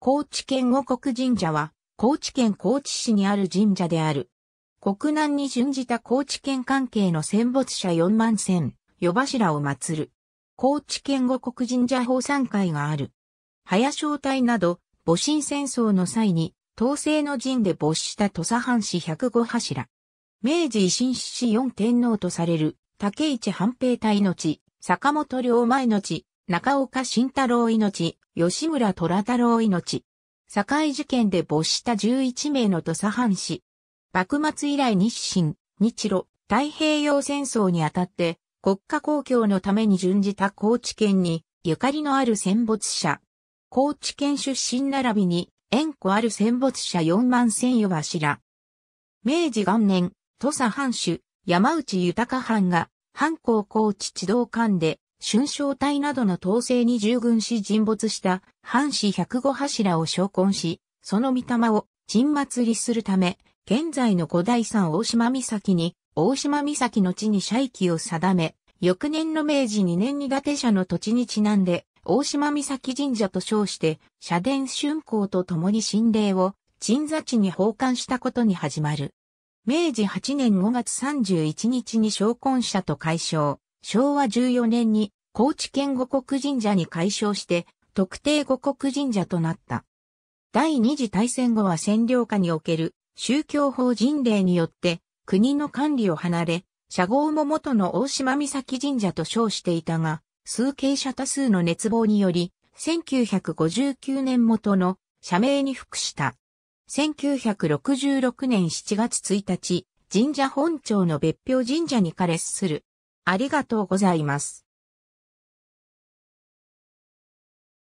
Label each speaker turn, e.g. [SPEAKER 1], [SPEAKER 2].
[SPEAKER 1] 高知県五国神社は、高知県高知市にある神社である。国難に準じた高知県関係の戦没者四万千、夜柱を祀る。高知県五国神社法参会がある。早正隊など、戊辰戦争の際に、東西の陣で没した土佐藩士105柱。明治維新志士天皇とされる、竹市半平隊の地、坂本龍前の地、中岡慎太郎命、吉村虎太郎命。堺事件で没した11名の土佐藩士。幕末以来日清、日露、太平洋戦争にあたって国家公共のために準じた高知県にゆかりのある戦没者。高知県出身並びに縁故ある戦没者4万千余柱。明治元年、土佐藩主、山内豊藩が、藩校高知地道館で春章隊などの統制に従軍し沈没した藩士105柱を昇魂し、その御霊を鎮祭りするため、現在の五代山大島岬に、大島岬の地に社域を定め、翌年の明治2年に伊達社の土地にちなんで、大島岬神社と称して、社殿春光と共に神霊を鎮座地に奉還したことに始まる。明治8年5月31日に昇魂者と解消、昭和14年に高知県五国神社に改称して特定五国神社となった。第二次大戦後は占領下における宗教法人令によって国の管理を離れ、社号も元の大島岬神社と称していたが、数傾者多数の熱望により、1959年元の社名に服した。1966年7月1日、神社本庁の別表神社に加列するありがとうございます。